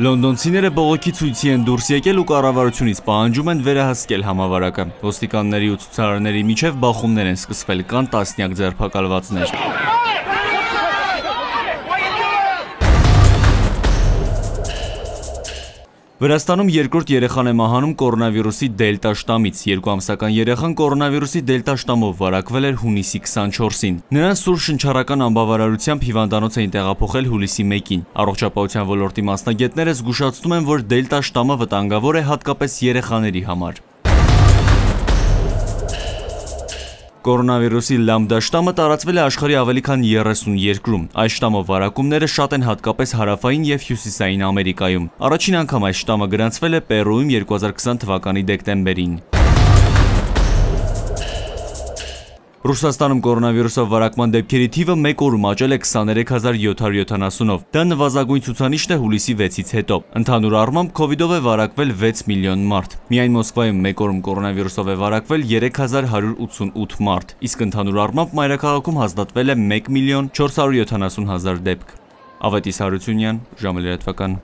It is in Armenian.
Լոնդոնցիները բողոքի ցույցի են դուրս եկել ու կառավարությունից պահանջում են վերահսկել համավարակը։ Ոստիկանների ու ցուցարարների միջև բախումներ են սկսվել, կան տասնյակ ձերբակալվածներ։ Վրաստանում երկրորդ երեխան է մահանում կորոնավիրուսի դելտա շտամից։ Երկու ամսական երեխան կորոնավիրուսի դելտա շտամով վարակվել էր հունիսի 24-ին։ Նրան սուր շնչառական անբավարարությամբ հիվանդանոց էին տեղափոխել հուլիսի 1-ին։ Առողջապահության ոլորտի մասնագետները զգուշացնում են, որ դելտա շտամը վտանգավոր է հատկապես երեխաների համար։ Կորոնավիրուսի լամդա շտամը տարածվել է աշխարհի ավելի քան 32-ում։ Այս շտամով վարակումները շատ են հատկապես հարավային եւ հյուսիսային Ամերիկայում։ Առաջին անգամ այս շտամը գրանցվել է Պերուում 2020 թվականի դեկտեմբերին։ Ռուսաստանում կորոնավիրուսով վարակման դեպքերի թիվը մեկ օրում աճել է 23770-ով։ Դա նվազագույն ցուցանիշն է հուլիսի 6-ից հետո։ Ընդհանուր առմամբ COVID-ով է վարակվել 6 միլիոն մարդ։ Միայն Մոսկվայում մեկ օրում կորոնավիրուսով է վարակվել 3188 մարդ, իսկ ընդհանուր առմամբ մայրաքաղաքում հազդատվել է 1 միլիոն 470 հազար դեպք։ Ավետիս Հարությունյան, ժամը լրատվական։